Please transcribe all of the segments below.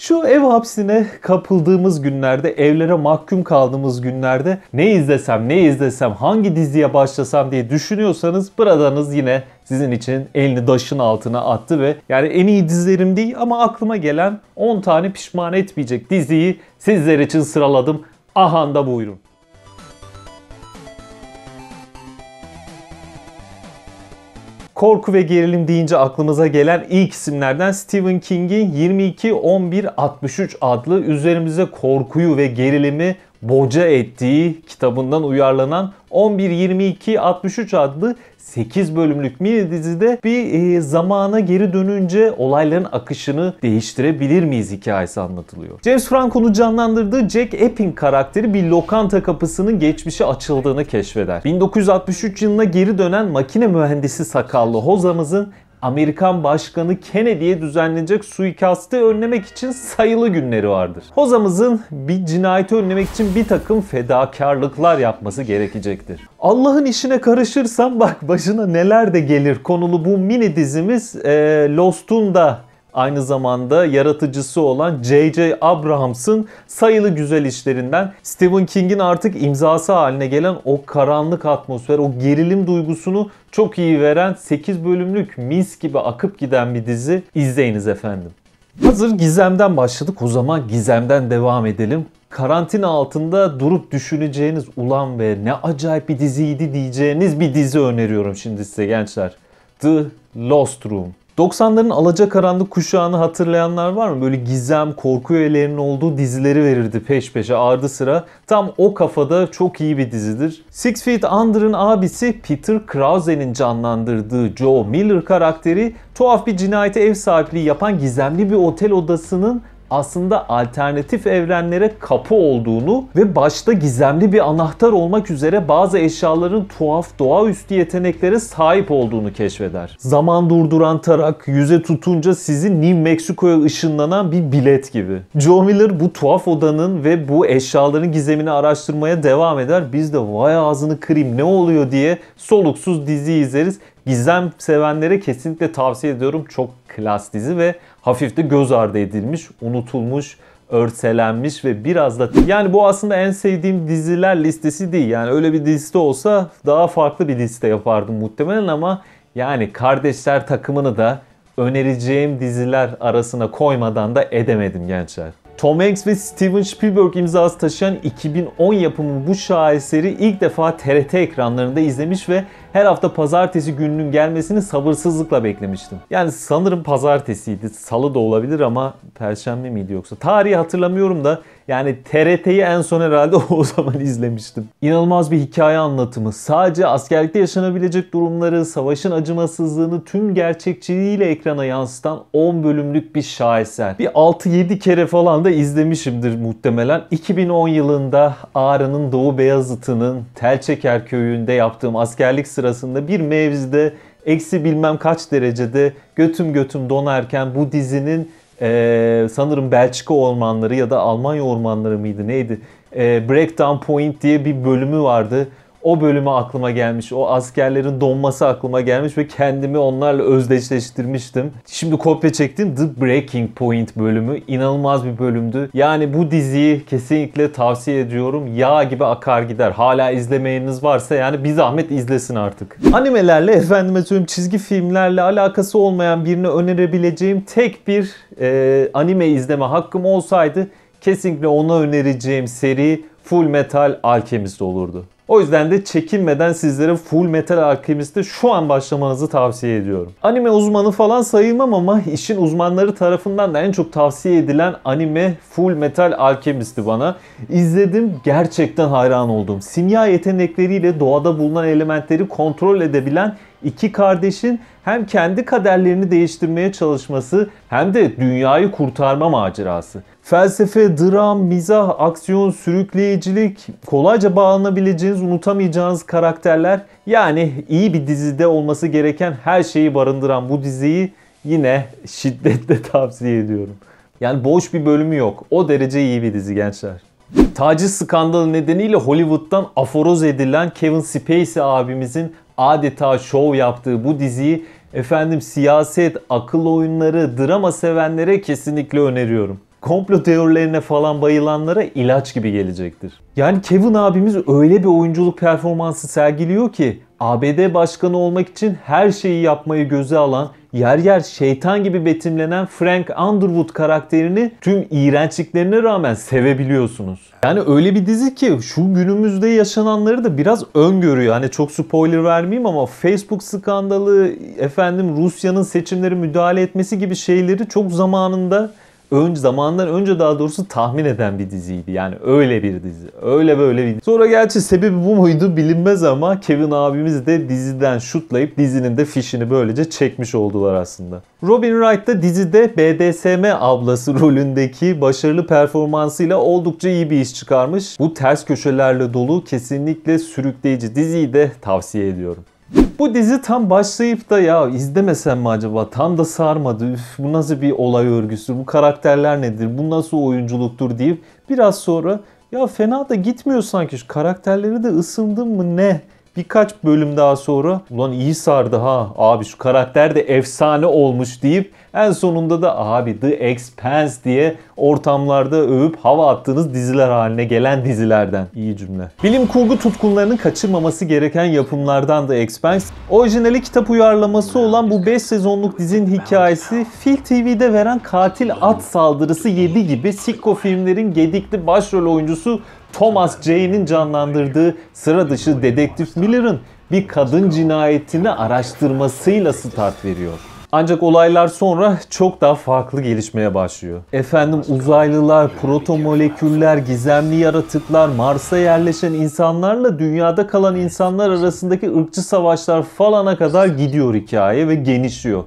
Şu ev hapsine kapıldığımız günlerde, evlere mahkum kaldığımız günlerde ne izlesem, ne izlesem, hangi diziye başlasam diye düşünüyorsanız buradanız yine sizin için elini daşın altına attı ve yani en iyi dizilerim değil ama aklıma gelen 10 tane pişman etmeyecek diziyi sizler için sıraladım. Ahanda buyurun. Korku ve gerilim deyince aklımıza gelen ilk isimlerden Stephen King'in 22-11-63 adlı üzerimize korkuyu ve gerilimi boca ettiği kitabından uyarlanan 11-22-63 adlı 8 bölümlük mini dizide bir e, zamana geri dönünce olayların akışını değiştirebilir miyiz hikayesi anlatılıyor. James Franco'nun canlandırdığı Jack Epping karakteri bir lokanta kapısının geçmişe açıldığını keşfeder. 1963 yılına geri dönen makine mühendisi sakallı hozamızın Amerikan Başkanı Kennedy'ye düzenlenecek suikastı önlemek için sayılı günleri vardır. Hozamızın bir cinayeti önlemek için bir takım fedakarlıklar yapması gerekecektir. Allah'ın işine karışırsan bak başına neler de gelir konulu bu mini dizimiz e, Lost'un da aynı zamanda yaratıcısı olan J.J. Abrahams'ın sayılı güzel işlerinden Stephen King'in artık imzası haline gelen o karanlık atmosfer, o gerilim duygusunu çok iyi veren 8 bölümlük mis gibi akıp giden bir dizi. izleyiniz efendim. Hazır gizemden başladık o zaman gizemden devam edelim. Karantina altında durup düşüneceğiniz ulan ve ne acayip bir diziydi diyeceğiniz bir dizi öneriyorum şimdi size gençler. The Lost Room. 90'ların alacakaranlık kuşağını hatırlayanlar var mı? Böyle gizem, korku öğelerinin olduğu dizileri verirdi peş peşe ardı sıra. Tam o kafada çok iyi bir dizidir. Six Feet Under'ın abisi Peter Krause'nin canlandırdığı Joe Miller karakteri tuhaf bir cinayete ev sahipliği yapan gizemli bir otel odasının aslında alternatif evrenlere kapı olduğunu ve başta gizemli bir anahtar olmak üzere bazı eşyaların tuhaf doğaüstü yeteneklere sahip olduğunu keşfeder. Zaman durduran tarak yüze tutunca sizi New Mexico'ya ışınlanan bir bilet gibi. Joe Miller bu tuhaf odanın ve bu eşyaların gizemini araştırmaya devam eder. Biz de vay ağzını kırayım ne oluyor diye soluksuz dizi izleriz. Gizem sevenlere kesinlikle tavsiye ediyorum. Çok klas dizi ve hafif de göz ardı edilmiş, unutulmuş, örselenmiş ve biraz da yani bu aslında en sevdiğim diziler listesi değil. Yani öyle bir liste olsa daha farklı bir liste yapardım muhtemelen ama yani kardeşler takımını da önereceğim diziler arasına koymadan da edemedim gençler. Tom Hanks ve Steven Spielberg imzası taşıyan 2010 yapımı bu şaheseri ilk defa TRT ekranlarında izlemiş ve her hafta pazartesi gününün gelmesini sabırsızlıkla beklemiştim. Yani sanırım pazartesiydi. Salı da olabilir ama perşembe miydi yoksa? Tarihi hatırlamıyorum da yani TRT'yi en son herhalde o zaman izlemiştim. İnanılmaz bir hikaye anlatımı. Sadece askerlikte yaşanabilecek durumları, savaşın acımasızlığını tüm gerçekçiliğiyle ekrana yansıtan 10 bölümlük bir şaheser. Bir 6-7 kere falan da izlemişimdir muhtemelen. 2010 yılında Ağrı'nın Doğu Beyazıt'ının Telçeker köyünde yaptığım askerlik sırasında bir mevzide eksi bilmem kaç derecede götüm götüm donarken bu dizinin e, sanırım Belçika ormanları ya da Almanya ormanları mıydı neydi? E, Breakdown Point diye bir bölümü vardı o bölümü aklıma gelmiş. O askerlerin donması aklıma gelmiş ve kendimi onlarla özdeşleştirmiştim. Şimdi kopya çektim The Breaking Point bölümü. inanılmaz bir bölümdü. Yani bu diziyi kesinlikle tavsiye ediyorum. Yağ gibi akar gider. Hala izlemeyeniniz varsa yani bir zahmet izlesin artık. Animelerle efendime söyleyeyim çizgi filmlerle alakası olmayan birini önerebileceğim tek bir e, anime izleme hakkım olsaydı kesinlikle ona önereceğim seri Full Metal Alchemist olurdu. O yüzden de çekinmeden sizlere Full Metal Alchemist'e şu an başlamanızı tavsiye ediyorum. Anime uzmanı falan sayılmam ama işin uzmanları tarafından da en çok tavsiye edilen anime Full Metal Alchemist'i bana. İzledim gerçekten hayran oldum. Simya yetenekleriyle doğada bulunan elementleri kontrol edebilen iki kardeşin hem kendi kaderlerini değiştirmeye çalışması hem de dünyayı kurtarma macerası. Felsefe, dram, mizah, aksiyon, sürükleyicilik, kolayca bağlanabileceğiniz, unutamayacağınız karakterler yani iyi bir dizide olması gereken her şeyi barındıran bu diziyi yine şiddetle tavsiye ediyorum. Yani boş bir bölümü yok. O derece iyi bir dizi gençler. Taciz skandalı nedeniyle Hollywood'dan aforoz edilen Kevin Spacey abimizin adeta şov yaptığı bu diziyi efendim siyaset, akıl oyunları, drama sevenlere kesinlikle öneriyorum komplo teorilerine falan bayılanlara ilaç gibi gelecektir. Yani Kevin abimiz öyle bir oyunculuk performansı sergiliyor ki ABD başkanı olmak için her şeyi yapmayı göze alan, yer yer şeytan gibi betimlenen Frank Underwood karakterini tüm iğrençliklerine rağmen sevebiliyorsunuz. Yani öyle bir dizi ki şu günümüzde yaşananları da biraz öngörüyor. Hani çok spoiler vermeyeyim ama Facebook skandalı, efendim Rusya'nın seçimlere müdahale etmesi gibi şeyleri çok zamanında önce zamandan önce daha doğrusu tahmin eden bir diziydi. Yani öyle bir dizi. Öyle böyle bir dizi. Sonra gerçi sebebi bu muydu bilinmez ama Kevin abimiz de diziden şutlayıp dizinin de fişini böylece çekmiş oldular aslında. Robin Wright da dizide BDSM ablası rolündeki başarılı performansıyla oldukça iyi bir iş çıkarmış. Bu ters köşelerle dolu kesinlikle sürükleyici diziyi de tavsiye ediyorum. Bu dizi tam başlayıp da ya izlemesem mi acaba tam da sarmadı üf bu nasıl bir olay örgüsü bu karakterler nedir bu nasıl oyunculuktur deyip biraz sonra ya fena da gitmiyor sanki şu karakterleri de ısındım mı ne birkaç bölüm daha sonra ulan iyi sardı ha abi şu karakter de efsane olmuş deyip en sonunda da abi The Expanse diye ortamlarda övüp hava attığınız diziler haline gelen dizilerden. İyi cümle. Bilim kurgu tutkunlarının kaçırmaması gereken yapımlardan da Expanse. Orijinali kitap uyarlaması olan bu 5 sezonluk dizinin hikayesi Fil TV'de veren katil at saldırısı 7 gibi Sikko filmlerin gedikli başrol oyuncusu Thomas Jane'in canlandırdığı sıra dışı dedektif Miller'ın bir kadın cinayetini araştırmasıyla start veriyor. Ancak olaylar sonra çok daha farklı gelişmeye başlıyor. Efendim uzaylılar, proto moleküller, gizemli yaratıklar, Mars'a yerleşen insanlarla dünyada kalan insanlar arasındaki ırkçı savaşlar falana kadar gidiyor hikaye ve genişliyor.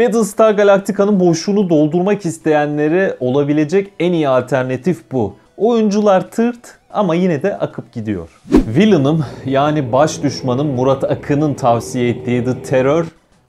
Battlestar Galactica'nın boşluğunu doldurmak isteyenlere olabilecek en iyi alternatif bu. Oyuncular tırt ama yine de akıp gidiyor. Villain'ım yani baş düşmanım Murat Akın'ın tavsiye ettiği The Terror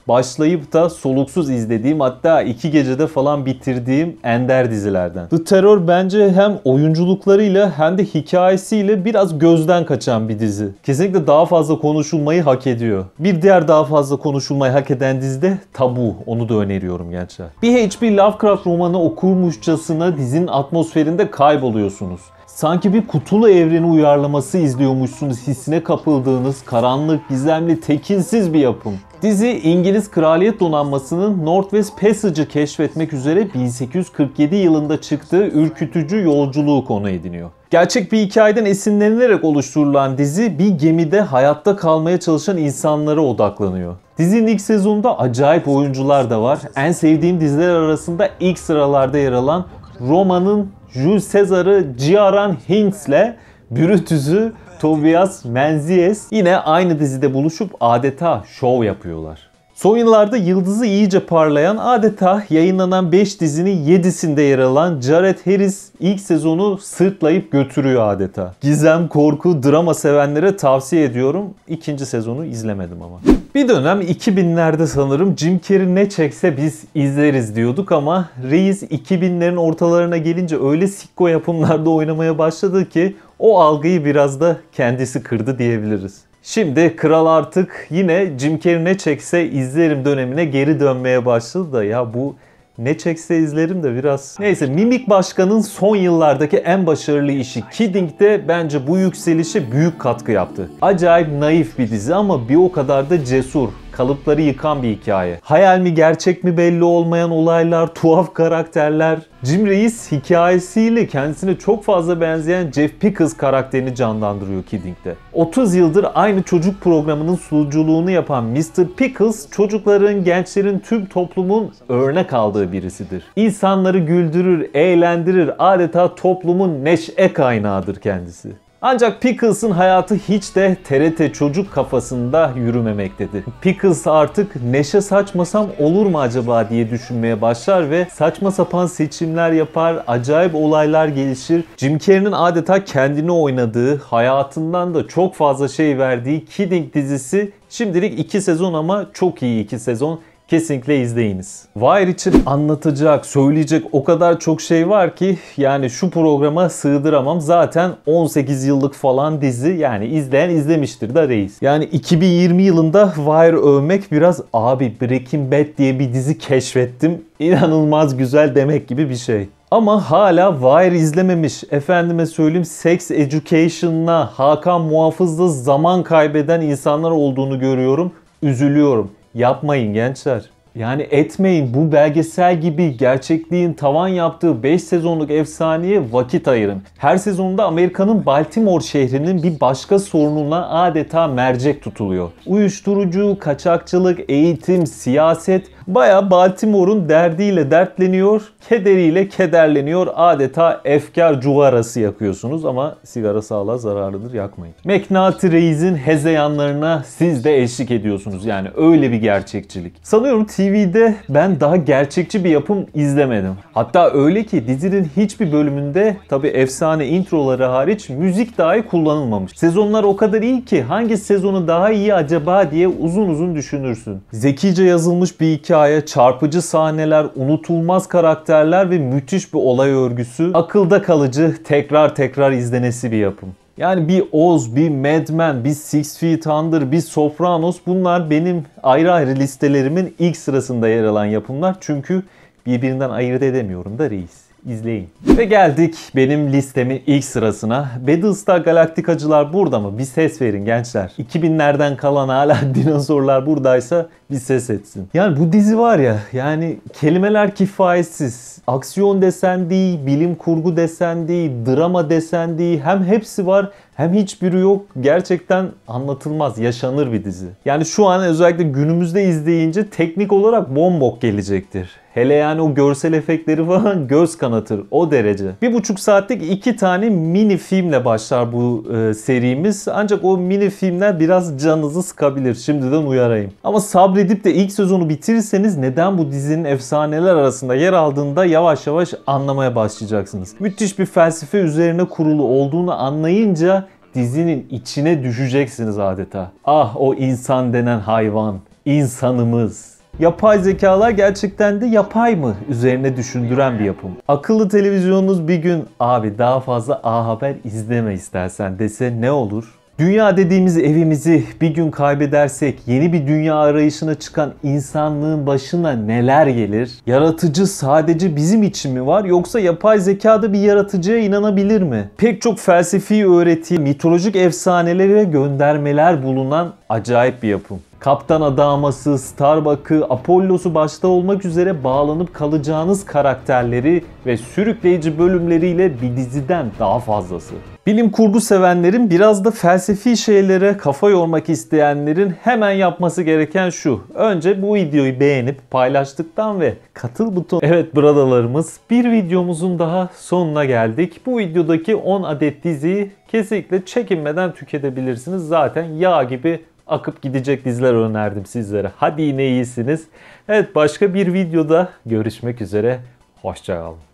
başlayıp da soluksuz izlediğim hatta iki gecede falan bitirdiğim ender dizilerden. The Terror bence hem oyunculuklarıyla hem de hikayesiyle biraz gözden kaçan bir dizi. Kesinlikle daha fazla konuşulmayı hak ediyor. Bir diğer daha fazla konuşulmayı hak eden dizi de Tabu. Onu da öneriyorum gençler. Bir H.P. Lovecraft romanı okurmuşçasına dizinin atmosferinde kayboluyorsunuz. Sanki bir kutulu evreni uyarlaması izliyormuşsunuz hissine kapıldığınız karanlık, gizemli, tekinsiz bir yapım. Dizi İngiliz Kraliyet Donanması'nın Northwest Passage'ı keşfetmek üzere 1847 yılında çıktığı ürkütücü yolculuğu konu ediniyor. Gerçek bir hikayeden esinlenilerek oluşturulan dizi bir gemide hayatta kalmaya çalışan insanlara odaklanıyor. Dizinin ilk sezonunda acayip oyuncular da var. En sevdiğim diziler arasında ilk sıralarda yer alan Roma'nın Jules Caesar'ı Ciaran Hintz'le Brutus'u Tobias Menzies yine aynı dizide buluşup adeta şov yapıyorlar. Son yıllarda yıldızı iyice parlayan adeta yayınlanan 5 dizinin 7'sinde yer alan Jared Harris ilk sezonu sırtlayıp götürüyor adeta. Gizem, korku, drama sevenlere tavsiye ediyorum. İkinci sezonu izlemedim ama. Bir dönem 2000'lerde sanırım Jim Carrey ne çekse biz izleriz diyorduk ama Reis 2000'lerin ortalarına gelince öyle sikko yapımlarda oynamaya başladı ki o algıyı biraz da kendisi kırdı diyebiliriz. Şimdi kral artık yine Jim Carrey ne çekse izlerim dönemine geri dönmeye başladı da ya bu ne çekse izlerim de biraz. Neyse Mimik Başkan'ın son yıllardaki en başarılı işi Kidding de bence bu yükselişe büyük katkı yaptı. Acayip naif bir dizi ama bir o kadar da cesur kalıpları yıkan bir hikaye. Hayal mi gerçek mi belli olmayan olaylar, tuhaf karakterler. Jim Reeves hikayesiyle kendisine çok fazla benzeyen Jeff Pickles karakterini canlandırıyor Kidding'de. 30 yıldır aynı çocuk programının sunuculuğunu yapan Mr. Pickles çocukların, gençlerin, tüm toplumun örnek aldığı birisidir. İnsanları güldürür, eğlendirir, adeta toplumun neşe kaynağıdır kendisi. Ancak Pickles hayatı hiç de TRT çocuk kafasında yürümemektedir. Pickles artık neşe saçmasam olur mu acaba diye düşünmeye başlar ve saçma sapan seçimler yapar, acayip olaylar gelişir. Jim Carrey'nin adeta kendini oynadığı, hayatından da çok fazla şey verdiği Kidding dizisi şimdilik 2 sezon ama çok iyi 2 sezon. Kesinlikle izleyiniz. Wire için anlatacak, söyleyecek o kadar çok şey var ki yani şu programa sığdıramam. Zaten 18 yıllık falan dizi yani izleyen izlemiştir de reis. Yani 2020 yılında Wire övmek biraz abi Breaking Bad diye bir dizi keşfettim. İnanılmaz güzel demek gibi bir şey. Ama hala Wire izlememiş, efendime söyleyeyim Sex Education'la Hakan Muhafız'da zaman kaybeden insanlar olduğunu görüyorum. Üzülüyorum. Yapmayın gençler. Yani etmeyin bu belgesel gibi gerçekliğin tavan yaptığı 5 sezonluk efsaneye vakit ayırın. Her sezonda Amerika'nın Baltimore şehrinin bir başka sorununa adeta mercek tutuluyor. Uyuşturucu, kaçakçılık, eğitim, siyaset Baya Baltimore'un derdiyle dertleniyor, kederiyle kederleniyor. Adeta efkar cugarası yakıyorsunuz ama sigara sağlığa zararlıdır yakmayın. McNulty Reis'in hezeyanlarına siz de eşlik ediyorsunuz. Yani öyle bir gerçekçilik. Sanıyorum TV'de ben daha gerçekçi bir yapım izlemedim. Hatta öyle ki dizinin hiçbir bölümünde tabi efsane introları hariç müzik dahi kullanılmamış. Sezonlar o kadar iyi ki hangi sezonu daha iyi acaba diye uzun uzun düşünürsün. Zekice yazılmış bir hikaye hikaye, çarpıcı sahneler, unutulmaz karakterler ve müthiş bir olay örgüsü akılda kalıcı, tekrar tekrar izlenesi bir yapım. Yani bir Oz, bir Mad Men, bir Six Feet Under, bir Sopranos bunlar benim ayrı ayrı listelerimin ilk sırasında yer alan yapımlar. Çünkü birbirinden ayırt edemiyorum da reis izleyin. Ve geldik benim listemin ilk sırasına. Battlestar Galacticacılar burada mı? Bir ses verin gençler. 2000'lerden kalan hala dinozorlar buradaysa bir ses etsin. Yani bu dizi var ya yani kelimeler kifayetsiz. Aksiyon desen değil, bilim kurgu desen değil, drama desen değil. Hem hepsi var hem hiçbiri yok. Gerçekten anlatılmaz, yaşanır bir dizi. Yani şu an özellikle günümüzde izleyince teknik olarak bombok gelecektir. Hele yani o görsel efektleri falan göz kanatır o derece. Bir buçuk saatlik iki tane mini filmle başlar bu e, serimiz. Ancak o mini filmler biraz canınızı sıkabilir. Şimdiden uyarayım. Ama sabredip de ilk sezonu bitirirseniz neden bu dizinin efsaneler arasında yer aldığında yavaş yavaş anlamaya başlayacaksınız. Müthiş bir felsefe üzerine kurulu olduğunu anlayınca dizinin içine düşeceksiniz adeta. Ah o insan denen hayvan, insanımız. Yapay zekalar gerçekten de yapay mı üzerine düşündüren bir yapım. Akıllı televizyonunuz bir gün abi daha fazla A Haber izleme istersen dese ne olur? Dünya dediğimiz evimizi bir gün kaybedersek yeni bir dünya arayışına çıkan insanlığın başına neler gelir? Yaratıcı sadece bizim için mi var yoksa yapay zekada bir yaratıcıya inanabilir mi? Pek çok felsefi öğreti, mitolojik efsanelere göndermeler bulunan acayip bir yapım. Kaptan Adaması, Starbuck'ı, Apollo'su başta olmak üzere bağlanıp kalacağınız karakterleri ve sürükleyici bölümleriyle bir diziden daha fazlası. Bilim kurgu sevenlerin biraz da felsefi şeylere kafa yormak isteyenlerin hemen yapması gereken şu. Önce bu videoyu beğenip paylaştıktan ve katıl buton. Evet bradalarımız bir videomuzun daha sonuna geldik. Bu videodaki 10 adet diziyi kesinlikle çekinmeden tüketebilirsiniz. Zaten yağ gibi akıp gidecek diziler önerdim sizlere. Hadi yine iyisiniz. Evet başka bir videoda görüşmek üzere. Hoşçakalın.